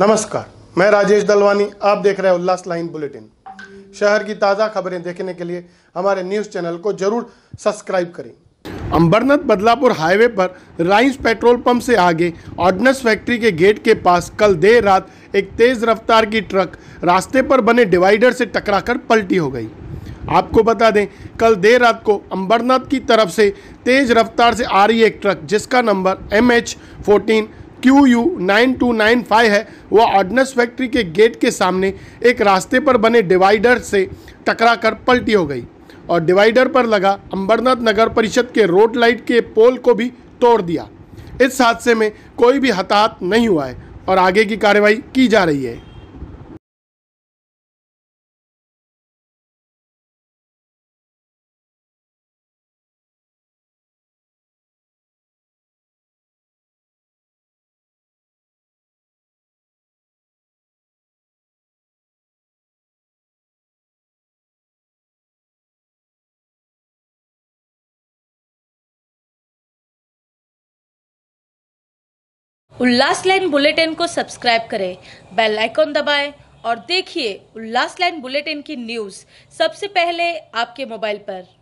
नमस्कार मैं राजेश दलवानी आप देख रहे हैं उल्लास लाइन बुलेटिन शहर की ताज़ा खबरें देखने के लिए हमारे न्यूज़ चैनल को जरूर सब्सक्राइब करें अंबरनाथ बदलापुर हाईवे पर राइंस पेट्रोल पंप से आगे ऑर्डनेंस फैक्ट्री के गेट के पास कल देर रात एक तेज़ रफ्तार की ट्रक रास्ते पर बने डिवाइडर से टकराकर पलटी हो गई आपको बता दें कल देर रात को अंबरनाथ की तरफ से तेज़ रफ्तार से आ रही एक ट्रक जिसका number M H fourteen Q U nine two nine five है वह ऑर्डनेंस फैक्ट्री के गेट के सामने एक रास्ते पर बने डिवाइडर से टकरा कर पलटी हो गई और डिवाइडर पर लगा अंबरनाथ नगर परिषद के रोड लाइट के पोल को भी तोड़ दिया इस हादसे में कोई भी हताहत नहीं हुआ है और आगे की कार्रवाई की जा रही है उल्लास लाइन बुलेटिन को सब्सक्राइब करें बेल आइकॉन दबाएं और देखिए उल्लास लाइन बुलेटिन की न्यूज़ सबसे पहले आपके मोबाइल पर